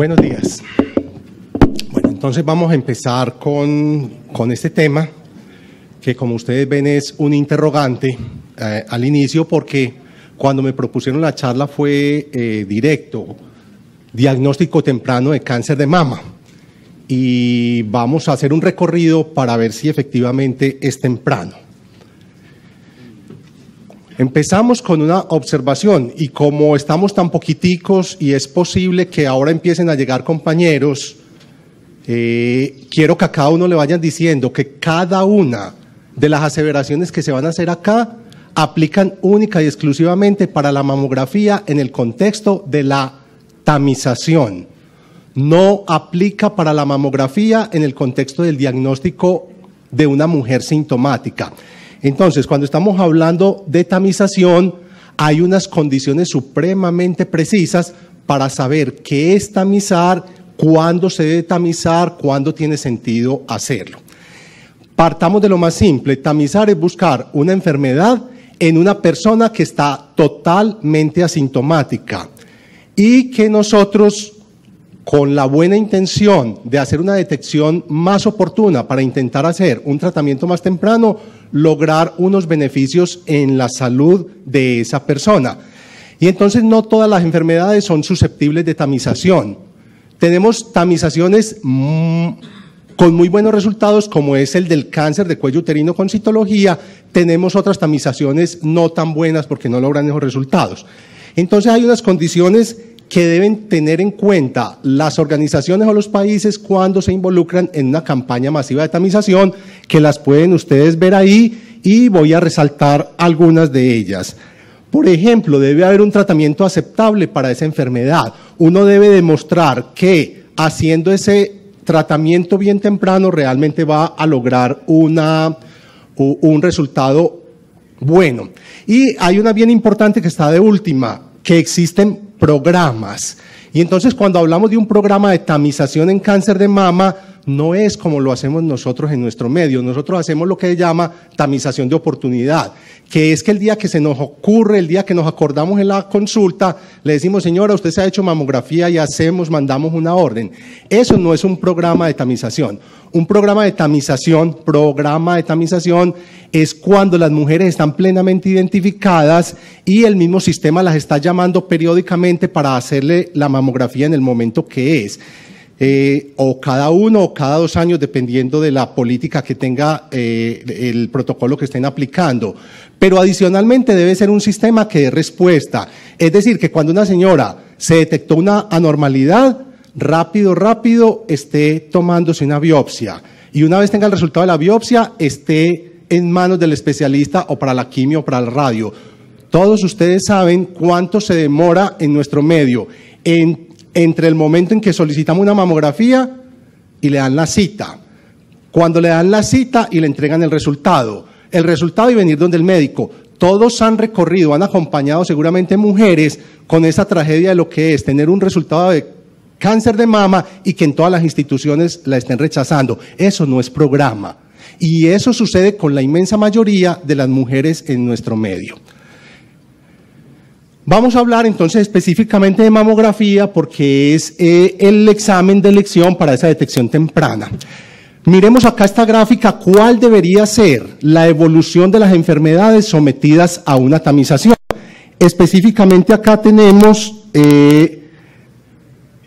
Buenos días. Bueno, entonces vamos a empezar con, este tema, que como ustedes ven es un interrogante eh, al inicio, porque cuando me propusieron la charla fue eh, directo, diagnóstico temprano de cáncer de mama. Y vamos a hacer un recorrido para ver si efectivamente es temprano. Empezamos con una observación y como estamos tan poquiticos y es posible que ahora empiecen a llegar compañeros, eh, quiero que a cada uno le vayan diciendo que cada una de las aseveraciones que se van a hacer acá aplican única y exclusivamente para la mamografía en el contexto de la tamización. No aplica para la mamografía en el contexto del diagnóstico de una mujer sintomática. Entonces, cuando estamos hablando de tamización, hay unas condiciones supremamente precisas para saber qué es tamizar, cuándo se debe tamizar, cuándo tiene sentido hacerlo. Partamos de lo más simple, tamizar es buscar una enfermedad en una persona que está totalmente asintomática y que nosotros con la buena intención de hacer una detección más oportuna para intentar hacer un tratamiento más temprano, lograr unos beneficios en la salud de esa persona. Y entonces no todas las enfermedades son susceptibles de tamización. Tenemos tamizaciones mm, con muy buenos resultados, como es el del cáncer de cuello uterino con citología, tenemos otras tamizaciones no tan buenas porque no logran esos resultados. Entonces hay unas condiciones que deben tener en cuenta las organizaciones o los países cuando se involucran en una campaña masiva de tamización, que las pueden ustedes ver ahí y voy a resaltar algunas de ellas. Por ejemplo, debe haber un tratamiento aceptable para esa enfermedad. Uno debe demostrar que haciendo ese tratamiento bien temprano realmente va a lograr una, un resultado bueno. Y hay una bien importante que está de última, que existen programas. Y entonces cuando hablamos de un programa de tamización en cáncer de mama, no es como lo hacemos nosotros en nuestro medio. Nosotros hacemos lo que se llama tamización de oportunidad, que es que el día que se nos ocurre, el día que nos acordamos en la consulta, le decimos, señora, usted se ha hecho mamografía y hacemos, mandamos una orden. Eso no es un programa de tamización. Un programa de tamización, programa de tamización, es cuando las mujeres están plenamente identificadas y el mismo sistema las está llamando periódicamente para hacerle la mamografía en el momento que es. Eh, o cada uno o cada dos años, dependiendo de la política que tenga eh, el protocolo que estén aplicando. Pero adicionalmente debe ser un sistema que dé respuesta. Es decir, que cuando una señora se detectó una anormalidad, rápido, rápido esté tomándose una biopsia. Y una vez tenga el resultado de la biopsia, esté en manos del especialista o para la quimio o para el radio. Todos ustedes saben cuánto se demora en nuestro medio entre el momento en que solicitamos una mamografía y le dan la cita. Cuando le dan la cita y le entregan el resultado. El resultado y venir donde el médico. Todos han recorrido, han acompañado seguramente mujeres con esa tragedia de lo que es tener un resultado de cáncer de mama y que en todas las instituciones la estén rechazando. Eso no es programa. Y eso sucede con la inmensa mayoría de las mujeres en nuestro medio. Vamos a hablar entonces específicamente de mamografía porque es eh, el examen de elección para esa detección temprana. Miremos acá esta gráfica, cuál debería ser la evolución de las enfermedades sometidas a una tamización. Específicamente acá tenemos eh,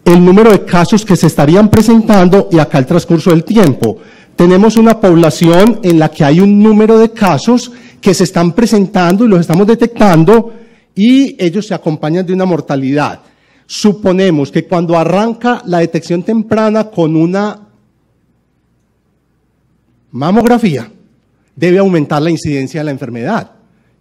el número de casos que se estarían presentando y acá el transcurso del tiempo. Tenemos una población en la que hay un número de casos que se están presentando y los estamos detectando y ellos se acompañan de una mortalidad. Suponemos que cuando arranca la detección temprana con una mamografía, debe aumentar la incidencia de la enfermedad.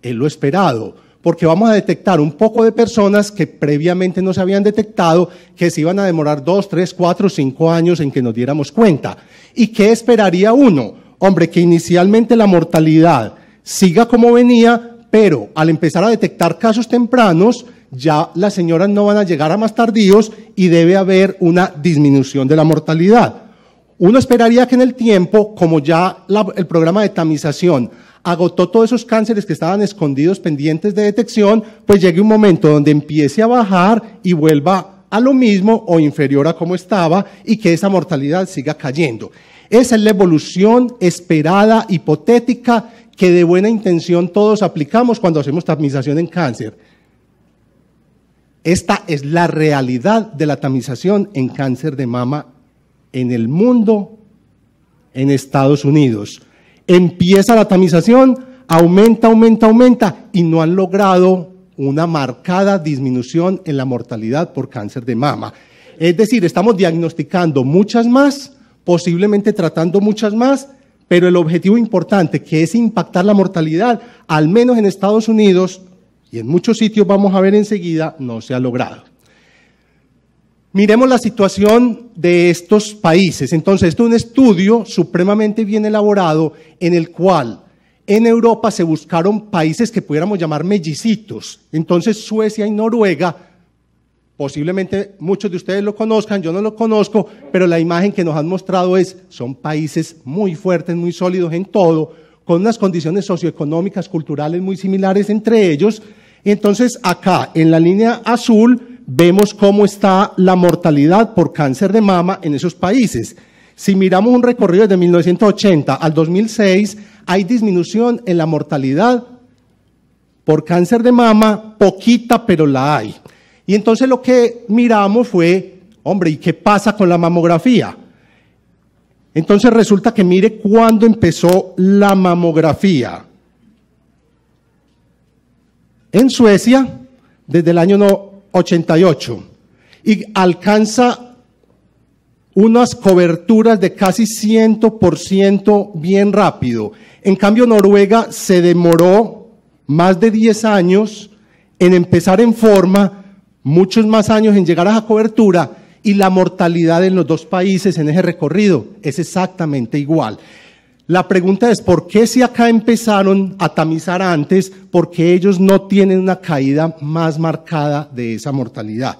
Es lo esperado, porque vamos a detectar un poco de personas que previamente no se habían detectado, que se iban a demorar dos, tres, cuatro, cinco años en que nos diéramos cuenta. ¿Y qué esperaría uno? Hombre, que inicialmente la mortalidad siga como venía, pero al empezar a detectar casos tempranos, ya las señoras no van a llegar a más tardíos y debe haber una disminución de la mortalidad. Uno esperaría que en el tiempo, como ya el programa de tamización agotó todos esos cánceres que estaban escondidos pendientes de detección, pues llegue un momento donde empiece a bajar y vuelva a lo mismo o inferior a como estaba y que esa mortalidad siga cayendo. Esa es la evolución esperada, hipotética, que de buena intención todos aplicamos cuando hacemos tamización en cáncer. Esta es la realidad de la tamización en cáncer de mama en el mundo, en Estados Unidos. Empieza la tamización, aumenta, aumenta, aumenta y no han logrado una marcada disminución en la mortalidad por cáncer de mama. Es decir, estamos diagnosticando muchas más, posiblemente tratando muchas más pero el objetivo importante que es impactar la mortalidad, al menos en Estados Unidos y en muchos sitios vamos a ver enseguida, no se ha logrado. Miremos la situación de estos países. Entonces, esto es un estudio supremamente bien elaborado en el cual en Europa se buscaron países que pudiéramos llamar mellicitos. Entonces, Suecia y Noruega Posiblemente muchos de ustedes lo conozcan, yo no lo conozco, pero la imagen que nos han mostrado es, son países muy fuertes, muy sólidos en todo, con unas condiciones socioeconómicas, culturales muy similares entre ellos. Entonces, acá, en la línea azul, vemos cómo está la mortalidad por cáncer de mama en esos países. Si miramos un recorrido desde 1980 al 2006, hay disminución en la mortalidad por cáncer de mama, poquita, pero la hay. Y entonces lo que miramos fue, hombre, ¿y qué pasa con la mamografía? Entonces resulta que mire cuándo empezó la mamografía. En Suecia, desde el año 88, y alcanza unas coberturas de casi 100% bien rápido. En cambio, Noruega se demoró más de 10 años en empezar en forma muchos más años en llegar a esa cobertura y la mortalidad en los dos países en ese recorrido es exactamente igual. La pregunta es, ¿por qué si acá empezaron a tamizar antes, Porque ellos no tienen una caída más marcada de esa mortalidad?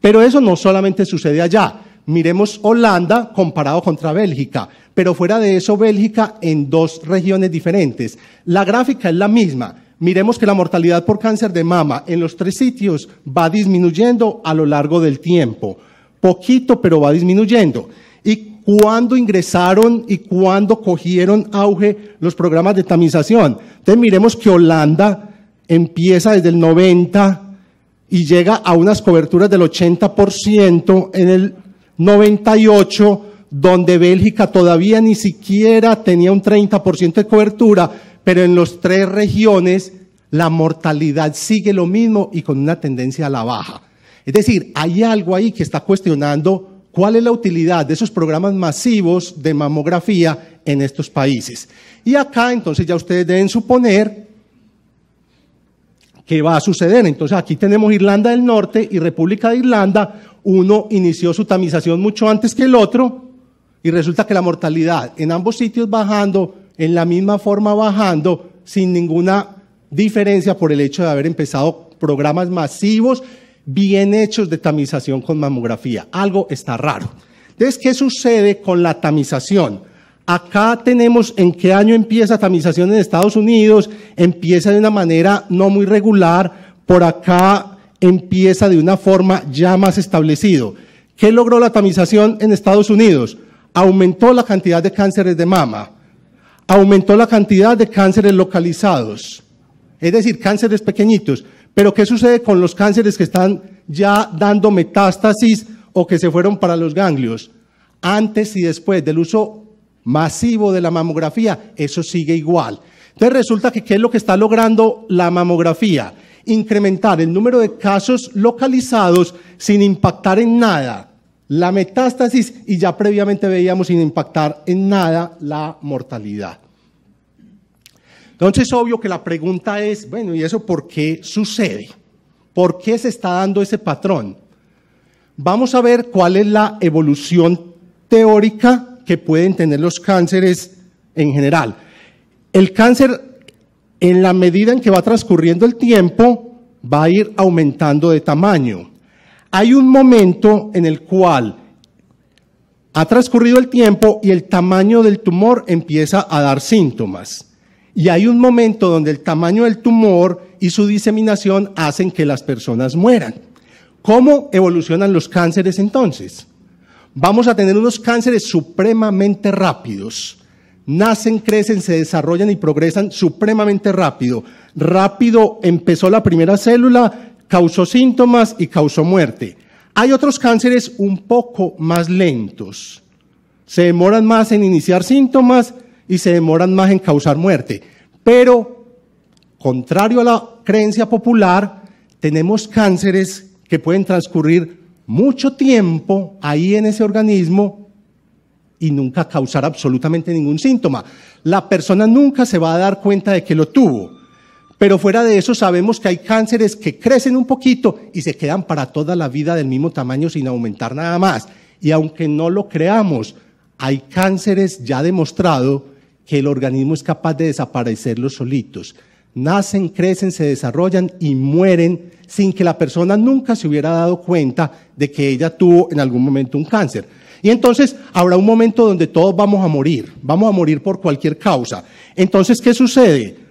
Pero eso no solamente sucede allá. Miremos Holanda comparado contra Bélgica, pero fuera de eso Bélgica en dos regiones diferentes. La gráfica es la misma, miremos que la mortalidad por cáncer de mama en los tres sitios va disminuyendo a lo largo del tiempo. Poquito, pero va disminuyendo. ¿Y cuándo ingresaron y cuándo cogieron auge los programas de tamización? Entonces miremos que Holanda empieza desde el 90 y llega a unas coberturas del 80% en el 98, donde Bélgica todavía ni siquiera tenía un 30% de cobertura pero en las tres regiones la mortalidad sigue lo mismo y con una tendencia a la baja. Es decir, hay algo ahí que está cuestionando cuál es la utilidad de esos programas masivos de mamografía en estos países. Y acá entonces ya ustedes deben suponer qué va a suceder. Entonces aquí tenemos Irlanda del Norte y República de Irlanda. Uno inició su tamización mucho antes que el otro y resulta que la mortalidad en ambos sitios bajando en la misma forma bajando sin ninguna diferencia por el hecho de haber empezado programas masivos bien hechos de tamización con mamografía. Algo está raro. Entonces, ¿qué sucede con la tamización? Acá tenemos en qué año empieza tamización en Estados Unidos, empieza de una manera no muy regular, por acá empieza de una forma ya más establecido. ¿Qué logró la tamización en Estados Unidos? Aumentó la cantidad de cánceres de mama aumentó la cantidad de cánceres localizados, es decir, cánceres pequeñitos. Pero ¿qué sucede con los cánceres que están ya dando metástasis o que se fueron para los ganglios? Antes y después del uso masivo de la mamografía, eso sigue igual. Entonces resulta que ¿qué es lo que está logrando la mamografía? Incrementar el número de casos localizados sin impactar en nada la metástasis y ya previamente veíamos sin impactar en nada la mortalidad. Entonces, obvio que la pregunta es, bueno, ¿y eso por qué sucede? ¿Por qué se está dando ese patrón? Vamos a ver cuál es la evolución teórica que pueden tener los cánceres en general. El cáncer, en la medida en que va transcurriendo el tiempo, va a ir aumentando de tamaño hay un momento en el cual ha transcurrido el tiempo y el tamaño del tumor empieza a dar síntomas. Y hay un momento donde el tamaño del tumor y su diseminación hacen que las personas mueran. ¿Cómo evolucionan los cánceres entonces? Vamos a tener unos cánceres supremamente rápidos. Nacen, crecen, se desarrollan y progresan supremamente rápido. Rápido empezó la primera célula, causó síntomas y causó muerte. Hay otros cánceres un poco más lentos. Se demoran más en iniciar síntomas y se demoran más en causar muerte. Pero, contrario a la creencia popular, tenemos cánceres que pueden transcurrir mucho tiempo ahí en ese organismo y nunca causar absolutamente ningún síntoma. La persona nunca se va a dar cuenta de que lo tuvo. Pero fuera de eso sabemos que hay cánceres que crecen un poquito y se quedan para toda la vida del mismo tamaño sin aumentar nada más. Y aunque no lo creamos, hay cánceres ya demostrado que el organismo es capaz de desaparecerlos solitos. Nacen, crecen, se desarrollan y mueren sin que la persona nunca se hubiera dado cuenta de que ella tuvo en algún momento un cáncer. Y entonces habrá un momento donde todos vamos a morir, vamos a morir por cualquier causa. Entonces, ¿qué sucede?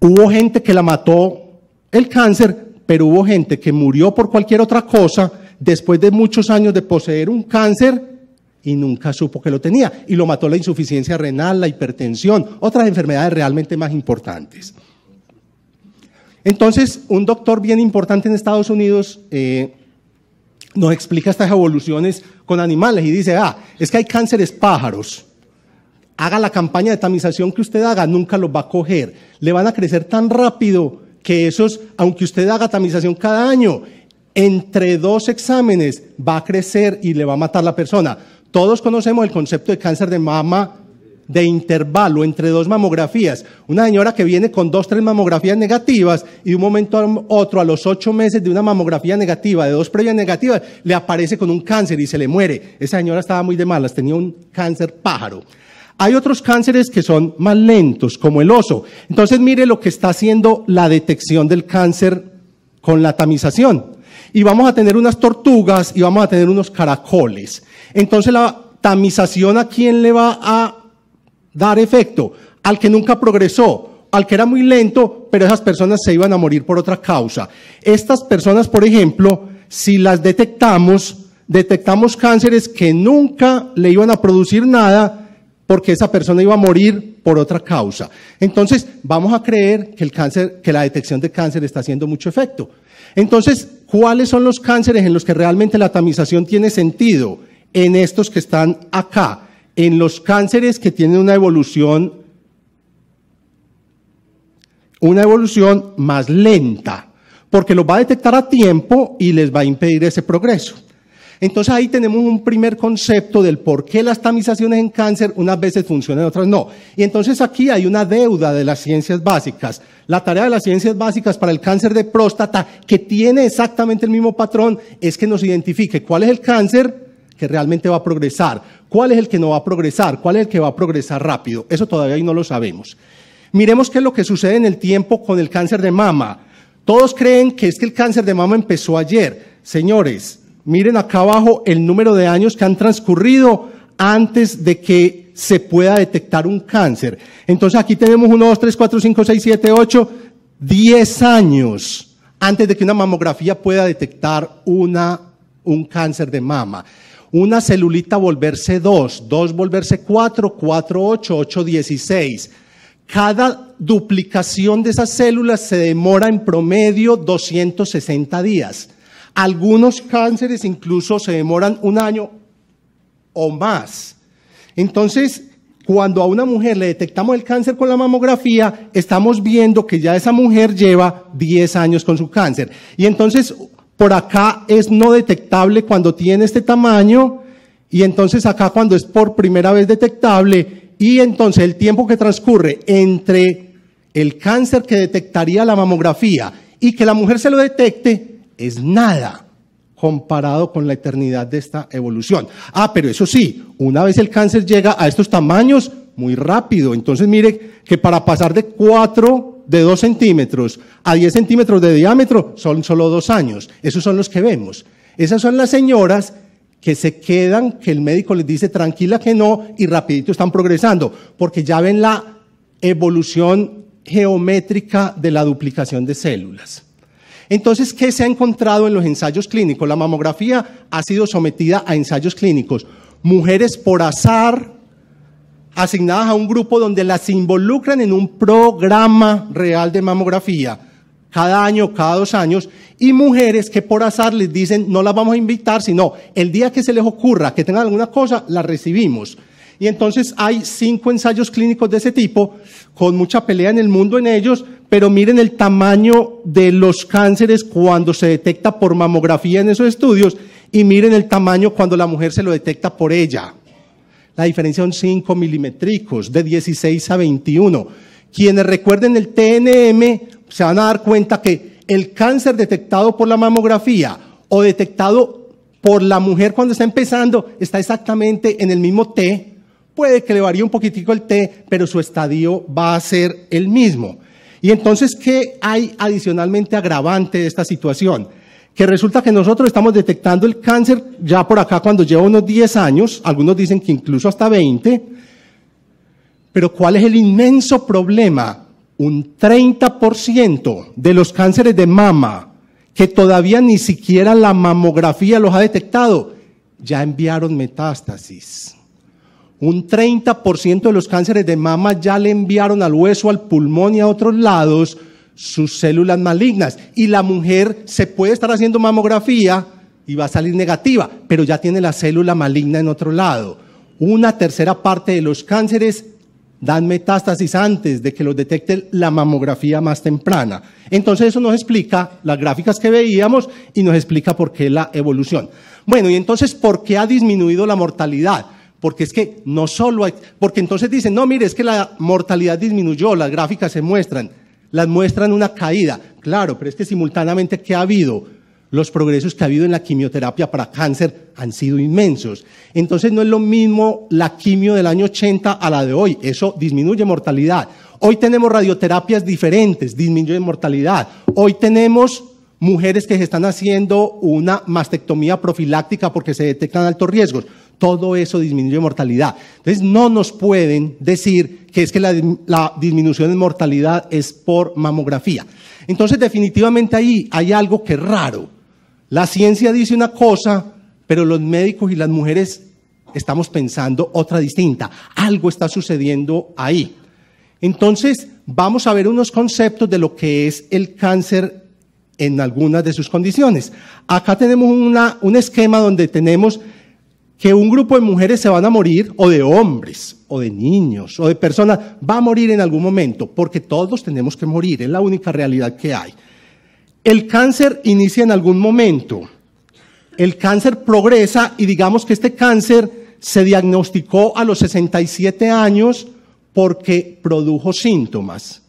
Hubo gente que la mató el cáncer, pero hubo gente que murió por cualquier otra cosa después de muchos años de poseer un cáncer y nunca supo que lo tenía. Y lo mató la insuficiencia renal, la hipertensión, otras enfermedades realmente más importantes. Entonces, un doctor bien importante en Estados Unidos eh, nos explica estas evoluciones con animales y dice, ah, es que hay cánceres pájaros Haga la campaña de tamización que usted haga, nunca los va a coger. Le van a crecer tan rápido que esos, aunque usted haga tamización cada año, entre dos exámenes va a crecer y le va a matar la persona. Todos conocemos el concepto de cáncer de mama de intervalo entre dos mamografías. Una señora que viene con dos, tres mamografías negativas y de un momento a otro, a los ocho meses de una mamografía negativa, de dos previas negativas, le aparece con un cáncer y se le muere. Esa señora estaba muy de malas, tenía un cáncer pájaro. Hay otros cánceres que son más lentos, como el oso. Entonces mire lo que está haciendo la detección del cáncer con la tamización. Y vamos a tener unas tortugas y vamos a tener unos caracoles. Entonces la tamización a quién le va a dar efecto? Al que nunca progresó, al que era muy lento, pero esas personas se iban a morir por otra causa. Estas personas, por ejemplo, si las detectamos, detectamos cánceres que nunca le iban a producir nada, porque esa persona iba a morir por otra causa. Entonces, vamos a creer que el cáncer, que la detección de cáncer está haciendo mucho efecto. Entonces, ¿cuáles son los cánceres en los que realmente la tamización tiene sentido? En estos que están acá, en los cánceres que tienen una evolución una evolución más lenta, porque los va a detectar a tiempo y les va a impedir ese progreso. Entonces ahí tenemos un primer concepto del por qué las tamizaciones en cáncer unas veces funcionan y otras no. Y entonces aquí hay una deuda de las ciencias básicas. La tarea de las ciencias básicas para el cáncer de próstata, que tiene exactamente el mismo patrón, es que nos identifique cuál es el cáncer que realmente va a progresar, cuál es el que no va a progresar, cuál es el que va a progresar rápido. Eso todavía no lo sabemos. Miremos qué es lo que sucede en el tiempo con el cáncer de mama. Todos creen que es que el cáncer de mama empezó ayer. Señores, Miren acá abajo el número de años que han transcurrido antes de que se pueda detectar un cáncer. Entonces aquí tenemos 1, 2, 3, 4, 5, 6, 7, 8, 10 años antes de que una mamografía pueda detectar una, un cáncer de mama. Una celulita volverse 2, 2 volverse 4, 4, 8, 8, 16. Cada duplicación de esas células se demora en promedio 260 días. Algunos cánceres incluso se demoran un año o más. Entonces, cuando a una mujer le detectamos el cáncer con la mamografía, estamos viendo que ya esa mujer lleva 10 años con su cáncer. Y entonces, por acá es no detectable cuando tiene este tamaño, y entonces acá cuando es por primera vez detectable, y entonces el tiempo que transcurre entre el cáncer que detectaría la mamografía y que la mujer se lo detecte, es nada comparado con la eternidad de esta evolución. Ah, pero eso sí, una vez el cáncer llega a estos tamaños, muy rápido. Entonces, mire que para pasar de 4, de 2 centímetros a 10 centímetros de diámetro, son solo dos años. Esos son los que vemos. Esas son las señoras que se quedan, que el médico les dice tranquila que no, y rapidito están progresando, porque ya ven la evolución geométrica de la duplicación de células. Entonces, ¿qué se ha encontrado en los ensayos clínicos? La mamografía ha sido sometida a ensayos clínicos. Mujeres por azar asignadas a un grupo donde las involucran en un programa real de mamografía cada año, cada dos años, y mujeres que por azar les dicen, no las vamos a invitar, sino el día que se les ocurra que tengan alguna cosa, la recibimos. Y entonces hay cinco ensayos clínicos de ese tipo, con mucha pelea en el mundo en ellos, pero miren el tamaño de los cánceres cuando se detecta por mamografía en esos estudios y miren el tamaño cuando la mujer se lo detecta por ella. La diferencia son 5 milimétricos, de 16 a 21. Quienes recuerden el TNM se van a dar cuenta que el cáncer detectado por la mamografía o detectado por la mujer cuando está empezando está exactamente en el mismo T. Puede que le varíe un poquitico el T, pero su estadio va a ser el mismo. Y entonces, ¿qué hay adicionalmente agravante de esta situación? Que resulta que nosotros estamos detectando el cáncer ya por acá cuando lleva unos 10 años, algunos dicen que incluso hasta 20, pero ¿cuál es el inmenso problema? Un 30% de los cánceres de mama que todavía ni siquiera la mamografía los ha detectado, ya enviaron metástasis. Un 30% de los cánceres de mama ya le enviaron al hueso, al pulmón y a otros lados sus células malignas. Y la mujer se puede estar haciendo mamografía y va a salir negativa, pero ya tiene la célula maligna en otro lado. Una tercera parte de los cánceres dan metástasis antes de que los detecte la mamografía más temprana. Entonces eso nos explica las gráficas que veíamos y nos explica por qué la evolución. Bueno, y entonces, ¿por qué ha disminuido la mortalidad? Porque es que no solo hay, porque entonces dicen, no, mire, es que la mortalidad disminuyó, las gráficas se muestran, las muestran una caída. Claro, pero es que simultáneamente, ¿qué ha habido? Los progresos que ha habido en la quimioterapia para cáncer han sido inmensos. Entonces no es lo mismo la quimio del año 80 a la de hoy. Eso disminuye mortalidad. Hoy tenemos radioterapias diferentes, disminuye mortalidad. Hoy tenemos mujeres que se están haciendo una mastectomía profiláctica porque se detectan altos riesgos. Todo eso disminuye mortalidad. Entonces no nos pueden decir que es que la, disminución en mortalidad es por mamografía. Entonces definitivamente ahí hay algo que es raro. La ciencia dice una cosa, pero los médicos y las mujeres estamos pensando otra distinta. Algo está sucediendo ahí. Entonces, vamos a ver unos conceptos de lo que es el cáncer en algunas de sus condiciones. Acá tenemos un esquema donde tenemos que un grupo de mujeres se van a morir, o de hombres, o de niños, o de personas, va a morir en algún momento, porque todos tenemos que morir, es la única realidad que hay. El cáncer inicia en algún momento, el cáncer progresa y digamos que este cáncer se diagnosticó a los 67 años porque produjo síntomas.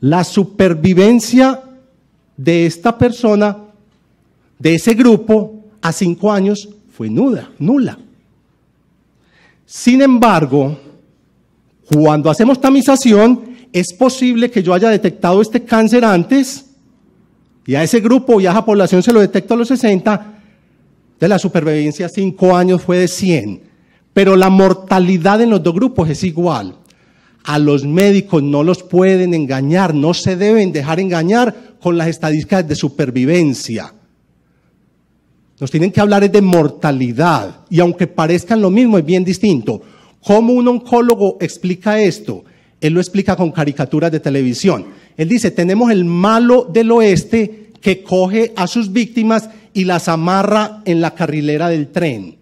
La supervivencia de esta persona, de ese grupo, a cinco años fue nula, nula. Sin embargo, cuando hacemos tamización, es posible que yo haya detectado este cáncer antes y a ese grupo y a esa población se lo detecto a los 60, de la supervivencia 5 años fue de 100, pero la mortalidad en los dos grupos es igual. A los médicos no los pueden engañar, no se deben dejar engañar con las estadísticas de supervivencia. Nos tienen que hablar es de mortalidad. Y aunque parezcan lo mismo, es bien distinto. ¿Cómo un oncólogo explica esto? Él lo explica con caricaturas de televisión. Él dice, tenemos el malo del oeste que coge a sus víctimas y las amarra en la carrilera del tren.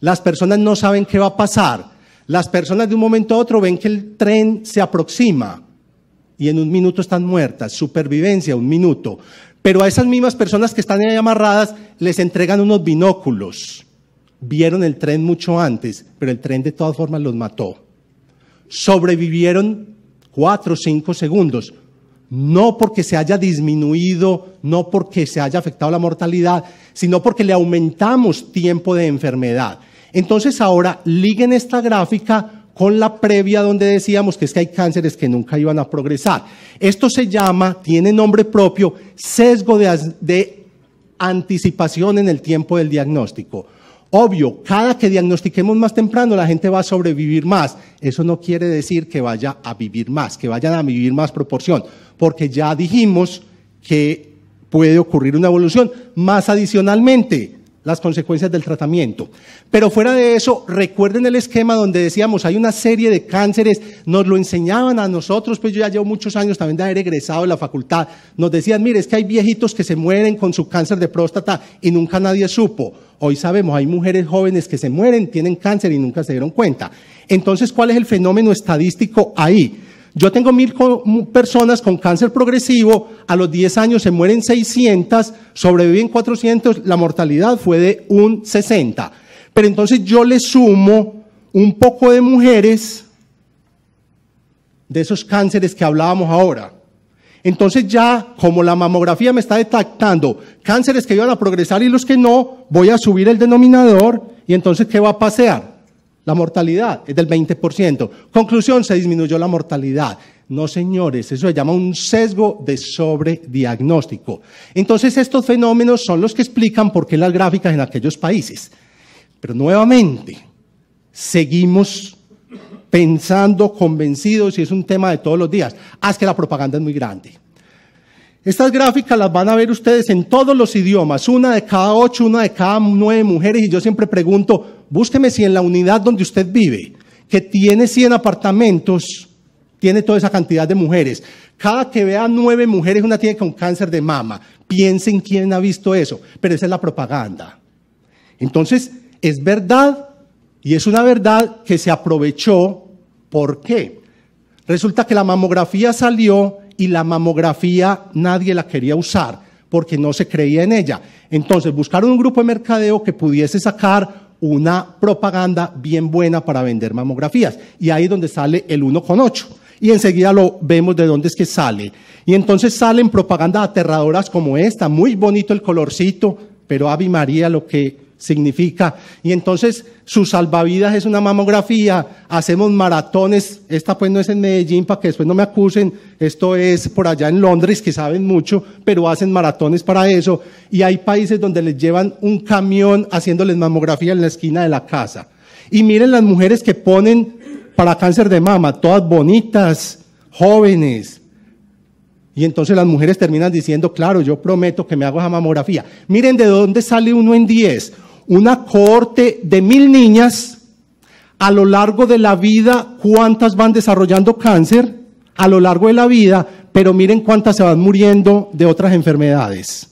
Las personas no saben qué va a pasar. Las personas de un momento a otro ven que el tren se aproxima y en un minuto están muertas. Supervivencia, un minuto. Pero a esas mismas personas que están ahí amarradas les entregan unos binóculos. Vieron el tren mucho antes, pero el tren de todas formas los mató. Sobrevivieron cuatro o cinco segundos. No porque se haya disminuido, no porque se haya afectado la mortalidad, sino porque le aumentamos tiempo de enfermedad. Entonces ahora liguen esta gráfica con la previa donde decíamos que es que hay cánceres que nunca iban a progresar. Esto se llama, tiene nombre propio, sesgo de, anticipación en el tiempo del diagnóstico. Obvio, cada que diagnostiquemos más temprano, la gente va a sobrevivir más. Eso no quiere decir que vaya a vivir más, que vayan a vivir más proporción, porque ya dijimos que puede ocurrir una evolución. Más adicionalmente, las consecuencias del tratamiento. Pero fuera de eso, recuerden el esquema donde decíamos, hay una serie de cánceres, nos lo enseñaban a nosotros, pues yo ya llevo muchos años también de haber egresado de la facultad, nos decían, mire, es que hay viejitos que se mueren con su cáncer de próstata y nunca nadie supo. Hoy sabemos, hay mujeres jóvenes que se mueren, tienen cáncer y nunca se dieron cuenta. Entonces, ¿cuál es el fenómeno estadístico ahí? Yo tengo mil personas con cáncer progresivo, a los 10 años se mueren 600, sobreviven 400, la mortalidad fue de un 60. Pero entonces yo le sumo un poco de mujeres de esos cánceres que hablábamos ahora. Entonces ya, como la mamografía me está detectando cánceres que iban a progresar y los que no, voy a subir el denominador y entonces ¿qué va a pasear? La mortalidad es del 20%. Conclusión, se disminuyó la mortalidad. No, señores, eso se llama un sesgo de sobrediagnóstico. Entonces, estos fenómenos son los que explican por qué las gráficas en aquellos países. Pero nuevamente, seguimos pensando, convencidos, y es un tema de todos los días. Haz ah, que la propaganda es muy grande. Estas gráficas las van a ver ustedes en todos los idiomas, una de cada ocho, una de cada nueve mujeres, y yo siempre pregunto, búsqueme si en la unidad donde usted vive, que tiene 100 apartamentos, tiene toda esa cantidad de mujeres. Cada que vea nueve mujeres, una tiene con cáncer de mama. Piensen quién ha visto eso, pero esa es la propaganda. Entonces, es verdad y es una verdad que se aprovechó. ¿Por qué? Resulta que la mamografía salió y la mamografía nadie la quería usar porque no se creía en ella. Entonces buscaron un grupo de mercadeo que pudiese sacar una propaganda bien buena para vender mamografías. Y ahí es donde sale el 1,8. Y enseguida lo vemos de dónde es que sale. Y entonces salen propagandas aterradoras como esta, muy bonito el colorcito, pero avi María lo que significa. Y entonces su salvavidas es una mamografía, hacemos maratones, esta pues no es en Medellín para que después no me acusen, esto es por allá en Londres que saben mucho, pero hacen maratones para eso. Y hay países donde les llevan un camión haciéndoles mamografía en la esquina de la casa. Y miren las mujeres que ponen para cáncer de mama, todas bonitas, jóvenes, y entonces las mujeres terminan diciendo, claro, yo prometo que me hago esa mamografía. Miren de dónde sale uno en diez una cohorte de mil niñas, a lo largo de la vida, cuántas van desarrollando cáncer, a lo largo de la vida, pero miren cuántas se van muriendo de otras enfermedades.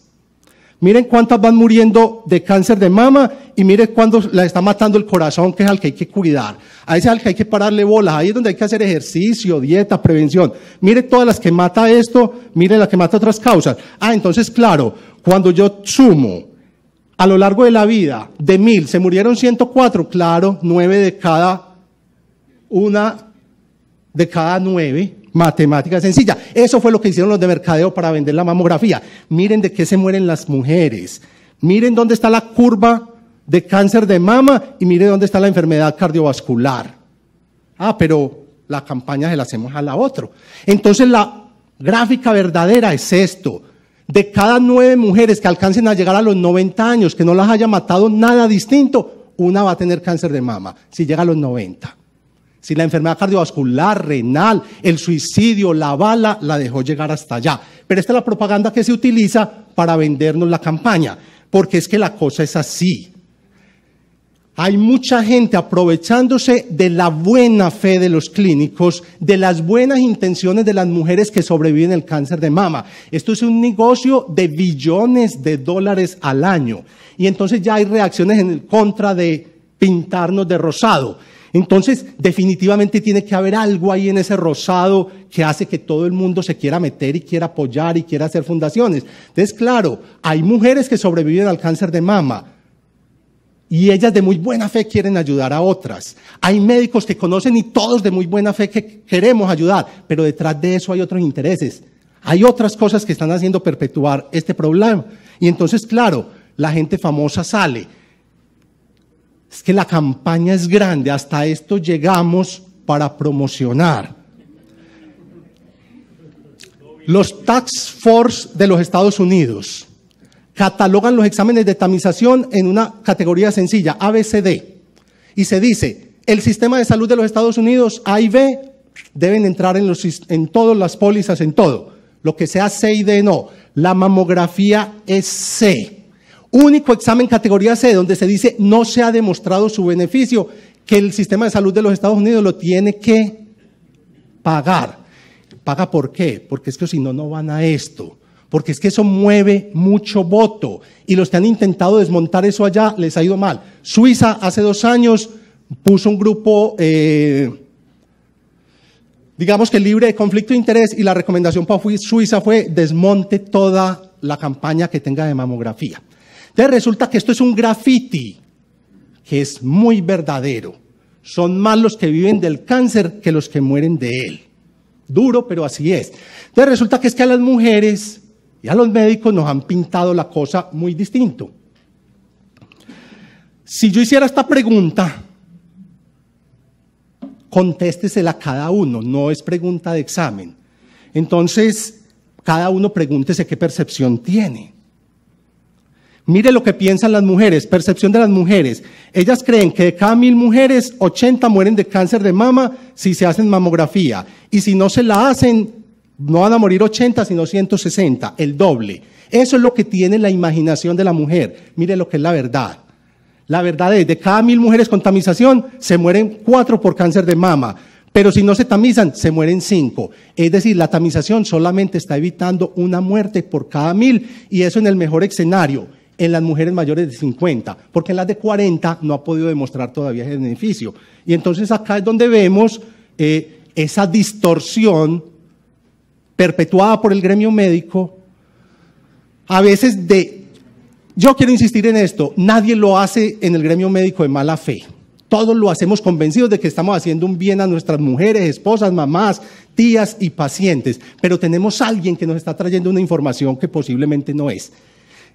Miren cuántas van muriendo de cáncer de mama y miren cuándo la está matando el corazón, que es al que hay que cuidar. A ese es al que hay que pararle bolas, ahí es donde hay que hacer ejercicio, dieta, prevención. Mire todas las que mata esto, Miren las que mata otras causas. Ah, entonces claro, cuando yo sumo a lo largo de la vida, de mil, se murieron 104, claro, nueve de cada una de cada nueve. Matemática sencilla. Eso fue lo que hicieron los de mercadeo para vender la mamografía. Miren de qué se mueren las mujeres. Miren dónde está la curva de cáncer de mama y miren dónde está la enfermedad cardiovascular. Ah, pero la campaña se la hacemos a la otra. Entonces la gráfica verdadera es esto de cada nueve mujeres que alcancen a llegar a los 90 años, que no las haya matado nada distinto, una va a tener cáncer de mama, si llega a los 90. Si la enfermedad cardiovascular, renal, el suicidio, la bala, la dejó llegar hasta allá. Pero esta es la propaganda que se utiliza para vendernos la campaña, porque es que la cosa es así. Hay mucha gente aprovechándose de la buena fe de los clínicos, de las buenas intenciones de las mujeres que sobreviven al cáncer de mama. Esto es un negocio de billones de dólares al año. Y entonces ya hay reacciones en contra de pintarnos de rosado. Entonces, definitivamente tiene que haber algo ahí en ese rosado que hace que todo el mundo se quiera meter y quiera apoyar y quiera hacer fundaciones. Entonces, claro, hay mujeres que sobreviven al cáncer de mama y ellas de muy buena fe quieren ayudar a otras. Hay médicos que conocen y todos de muy buena fe que queremos ayudar, pero detrás de eso hay otros intereses. Hay otras cosas que están haciendo perpetuar este problema. Y entonces, claro, la gente famosa sale. Es que la campaña es grande, hasta esto llegamos para promocionar. Los Tax Force de los Estados Unidos catalogan los exámenes de tamización en una categoría sencilla, ABCD, y se dice, el sistema de salud de los Estados Unidos, A y B, deben entrar en, los, en todas las pólizas, en todo. Lo que sea C y D no. La mamografía es C. Único examen categoría C donde se dice no se ha demostrado su beneficio, que el sistema de salud de los Estados Unidos lo tiene que pagar. ¿Paga por qué? Porque es que si no, no van a esto porque es que eso mueve mucho voto y los que han intentado desmontar eso allá les ha ido mal. Suiza hace dos años puso un grupo, eh, digamos que libre de conflicto de interés y la recomendación para Suiza fue desmonte toda la campaña que tenga de mamografía. Entonces resulta que esto es un graffiti que es muy verdadero. Son más los que viven del cáncer que los que mueren de él. Duro, pero así es. Entonces resulta que es que a las mujeres ya los médicos nos han pintado la cosa muy distinto. Si yo hiciera esta pregunta, contéstesela a cada uno, no es pregunta de examen. Entonces, cada uno pregúntese qué percepción tiene. Mire lo que piensan las mujeres, percepción de las mujeres. Ellas creen que de cada mil mujeres, 80 mueren de cáncer de mama si se hacen mamografía. Y si no se la hacen, no van a morir 80, sino 160, el doble. Eso es lo que tiene la imaginación de la mujer. Mire lo que es la verdad. La verdad es, de cada mil mujeres con tamización, se mueren cuatro por cáncer de mama. Pero si no se tamizan, se mueren cinco. Es decir, la tamización solamente está evitando una muerte por cada mil. Y eso en el mejor escenario, en las mujeres mayores de 50. Porque en las de 40 no ha podido demostrar todavía el beneficio. Y entonces acá es donde vemos eh, esa distorsión perpetuada por el gremio médico, a veces de... Yo quiero insistir en esto, nadie lo hace en el gremio médico de mala fe. Todos lo hacemos convencidos de que estamos haciendo un bien a nuestras mujeres, esposas, mamás, tías y pacientes, pero tenemos alguien que nos está trayendo una información que posiblemente no es.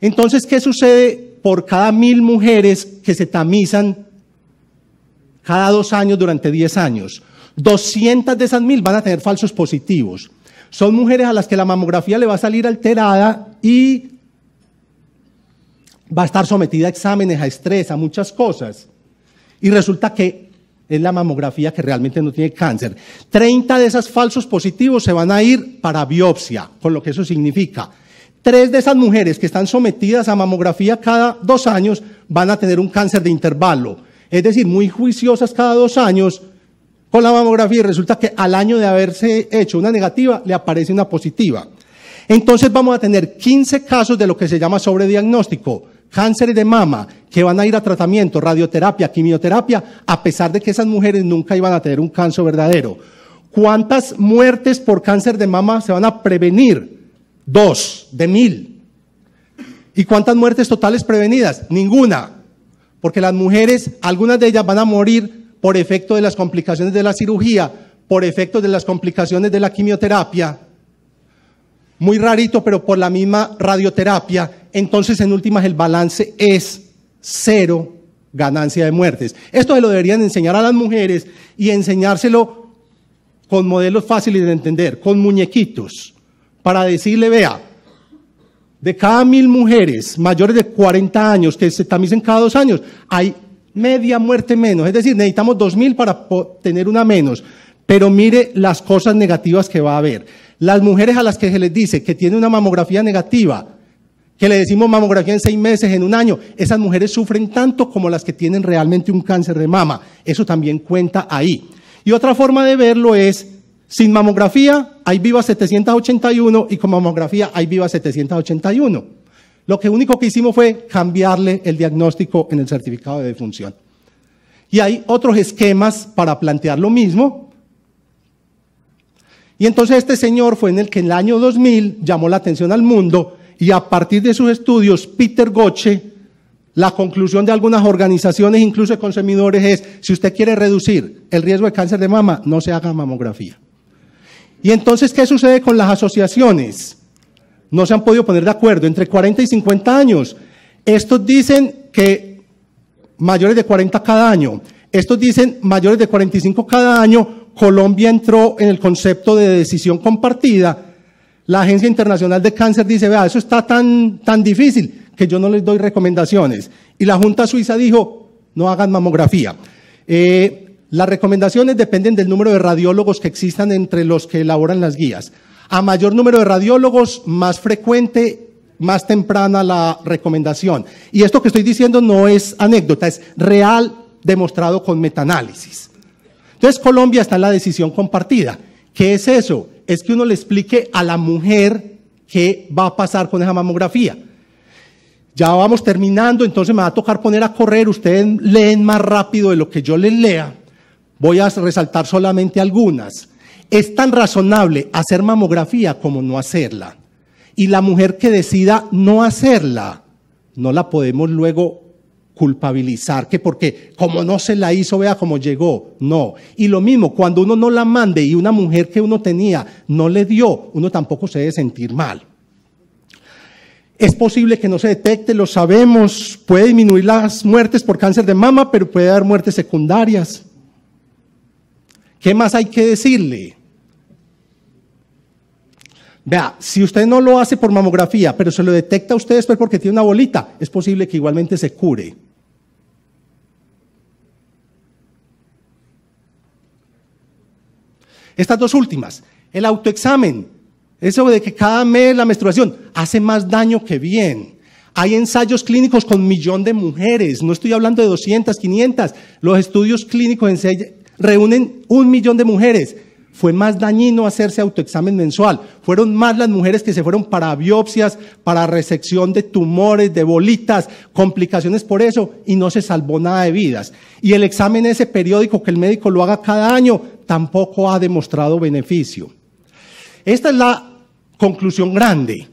Entonces, ¿qué sucede por cada mil mujeres que se tamizan cada dos años durante diez años? 200 de esas mil van a tener falsos positivos. Son mujeres a las que la mamografía le va a salir alterada y va a estar sometida a exámenes, a estrés, a muchas cosas. Y resulta que es la mamografía que realmente no tiene cáncer. 30 de esas falsos positivos se van a ir para biopsia, con lo que eso significa. Tres de esas mujeres que están sometidas a mamografía cada dos años van a tener un cáncer de intervalo. Es decir, muy juiciosas cada dos años con la mamografía y resulta que al año de haberse hecho una negativa le aparece una positiva. Entonces vamos a tener 15 casos de lo que se llama sobrediagnóstico, Cáncer de mama, que van a ir a tratamiento, radioterapia, quimioterapia, a pesar de que esas mujeres nunca iban a tener un cáncer verdadero. ¿Cuántas muertes por cáncer de mama se van a prevenir? Dos de mil. ¿Y cuántas muertes totales prevenidas? Ninguna. Porque las mujeres, algunas de ellas van a morir por efecto de las complicaciones de la cirugía, por efecto de las complicaciones de la quimioterapia, muy rarito, pero por la misma radioterapia, entonces en últimas el balance es cero ganancia de muertes. Esto se lo deberían enseñar a las mujeres y enseñárselo con modelos fáciles de entender, con muñequitos, para decirle, vea, de cada mil mujeres mayores de 40 años que se tamicen cada dos años, hay media muerte menos. Es decir, necesitamos 2.000 para tener una menos. Pero mire las cosas negativas que va a haber. Las mujeres a las que se les dice que tiene una mamografía negativa, que le decimos mamografía en seis meses, en un año, esas mujeres sufren tanto como las que tienen realmente un cáncer de mama. Eso también cuenta ahí. Y otra forma de verlo es, sin mamografía hay viva 781 y con mamografía hay viva 781. Lo que único que hicimos fue cambiarle el diagnóstico en el certificado de defunción. Y hay otros esquemas para plantear lo mismo. Y entonces este señor fue en el que en el año 2000 llamó la atención al mundo y a partir de sus estudios, Peter Goche, la conclusión de algunas organizaciones, incluso de consumidores, es, si usted quiere reducir el riesgo de cáncer de mama, no se haga mamografía. Y entonces, ¿qué sucede con las asociaciones? no se han podido poner de acuerdo, entre 40 y 50 años. Estos dicen que mayores de 40 cada año, estos dicen mayores de 45 cada año, Colombia entró en el concepto de decisión compartida. La Agencia Internacional de Cáncer dice, vea, eso está tan, tan difícil que yo no les doy recomendaciones. Y la Junta Suiza dijo, no hagan mamografía. Eh, las recomendaciones dependen del número de radiólogos que existan entre los que elaboran las guías. A mayor número de radiólogos, más frecuente más temprana la recomendación. Y esto que estoy diciendo no es anécdota, es real demostrado con metanálisis. Entonces Colombia está en la decisión compartida. ¿Qué es eso? Es que uno le explique a la mujer qué va a pasar con esa mamografía. Ya vamos terminando, entonces me va a tocar poner a correr, ustedes leen más rápido de lo que yo les lea. Voy a resaltar solamente algunas. Es tan razonable hacer mamografía como no hacerla. Y la mujer que decida no hacerla, no la podemos luego culpabilizar, que porque como no se la hizo, vea cómo llegó. No. Y lo mismo, cuando uno no la mande y una mujer que uno tenía no le dio, uno tampoco se debe sentir mal. Es posible que no se detecte, lo sabemos, puede disminuir las muertes por cáncer de mama, pero puede dar muertes secundarias. ¿Qué más hay que decirle? Vea, si usted no lo hace por mamografía, pero se lo detecta a usted después porque tiene una bolita, es posible que igualmente se cure. Estas dos últimas, el autoexamen, eso de que cada mes la menstruación hace más daño que bien. Hay ensayos clínicos con millón de mujeres, no estoy hablando de 200, 500, los estudios clínicos reúnen un millón de mujeres fue más dañino hacerse autoexamen mensual. Fueron más las mujeres que se fueron para biopsias, para resección de tumores, de bolitas, complicaciones por eso, y no se salvó nada de vidas. Y el examen ese periódico que el médico lo haga cada año tampoco ha demostrado beneficio. Esta es la conclusión grande.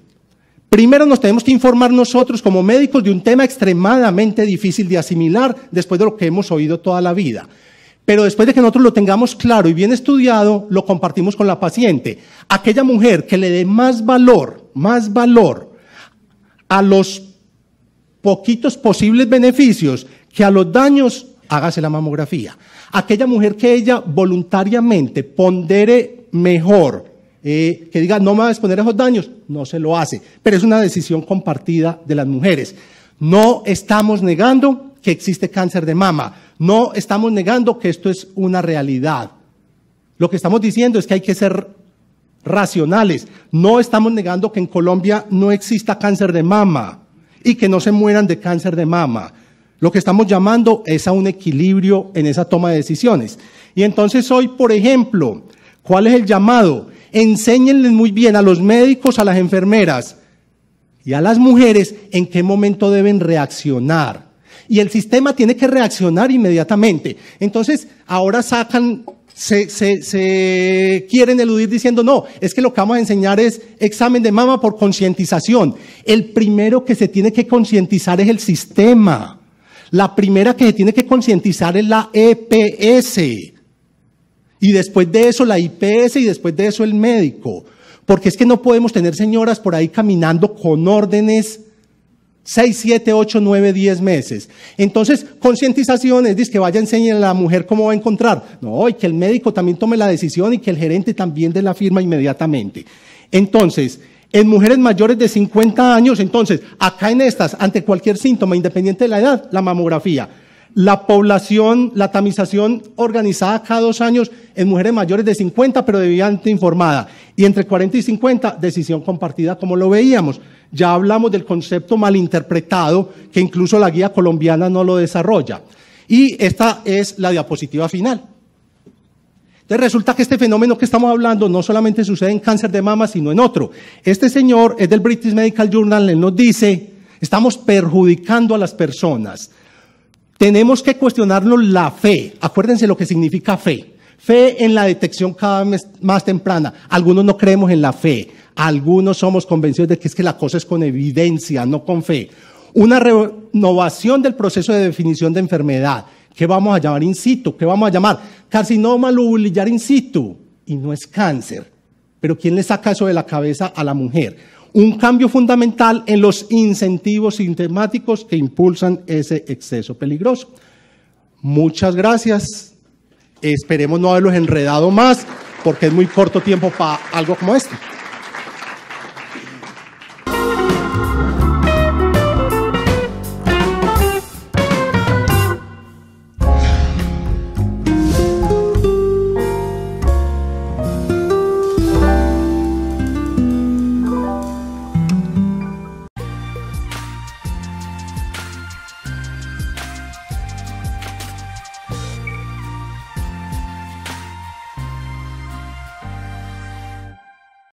Primero nos tenemos que informar nosotros como médicos de un tema extremadamente difícil de asimilar después de lo que hemos oído toda la vida pero después de que nosotros lo tengamos claro y bien estudiado, lo compartimos con la paciente. Aquella mujer que le dé más valor, más valor a los poquitos posibles beneficios que a los daños, hágase la mamografía. Aquella mujer que ella voluntariamente pondere mejor, eh, que diga no me va a exponer esos daños, no se lo hace. Pero es una decisión compartida de las mujeres. No estamos negando que existe cáncer de mama. No estamos negando que esto es una realidad. Lo que estamos diciendo es que hay que ser racionales. No estamos negando que en Colombia no exista cáncer de mama y que no se mueran de cáncer de mama. Lo que estamos llamando es a un equilibrio en esa toma de decisiones. Y entonces hoy, por ejemplo, ¿cuál es el llamado? Enséñenles muy bien a los médicos, a las enfermeras y a las mujeres en qué momento deben reaccionar y el sistema tiene que reaccionar inmediatamente. Entonces, ahora sacan, se, se, quieren eludir diciendo, no, es que lo que vamos a enseñar es examen de mama por concientización. El primero que se tiene que concientizar es el sistema. La primera que se tiene que concientizar es la EPS. Y después de eso la IPS y después de eso el médico. Porque es que no podemos tener señoras por ahí caminando con órdenes 6, 7, 8, 9, 10 meses. Entonces, concientización es dice, que vaya a enseñar a la mujer cómo va a encontrar. No, y que el médico también tome la decisión y que el gerente también dé la firma inmediatamente. Entonces, en mujeres mayores de 50 años, entonces, acá en estas, ante cualquier síntoma, independiente de la edad, la mamografía. La población, la tamización organizada cada dos años en mujeres mayores de 50, pero debidamente informada. Y entre 40 y 50, decisión compartida, como lo veíamos. Ya hablamos del concepto malinterpretado, que incluso la guía colombiana no lo desarrolla. Y esta es la diapositiva final. Entonces resulta que este fenómeno que estamos hablando no solamente sucede en cáncer de mama, sino en otro. Este señor es del British Medical Journal, él nos dice, estamos perjudicando a las personas. Tenemos que cuestionarnos la fe. Acuérdense lo que significa fe. Fe en la detección cada vez más temprana. Algunos no creemos en la fe. Algunos somos convencidos de que es que la cosa es con evidencia, no con fe. Una renovación del proceso de definición de enfermedad. ¿Qué vamos a llamar in situ? ¿Qué vamos a llamar? Carcinoma lobulillar in situ. Y no es cáncer. Pero ¿quién le saca eso de la cabeza a la mujer? Un cambio fundamental en los incentivos sintemáticos que impulsan ese exceso peligroso. Muchas gracias. Esperemos no haberlos enredado más, porque es muy corto tiempo para algo como esto.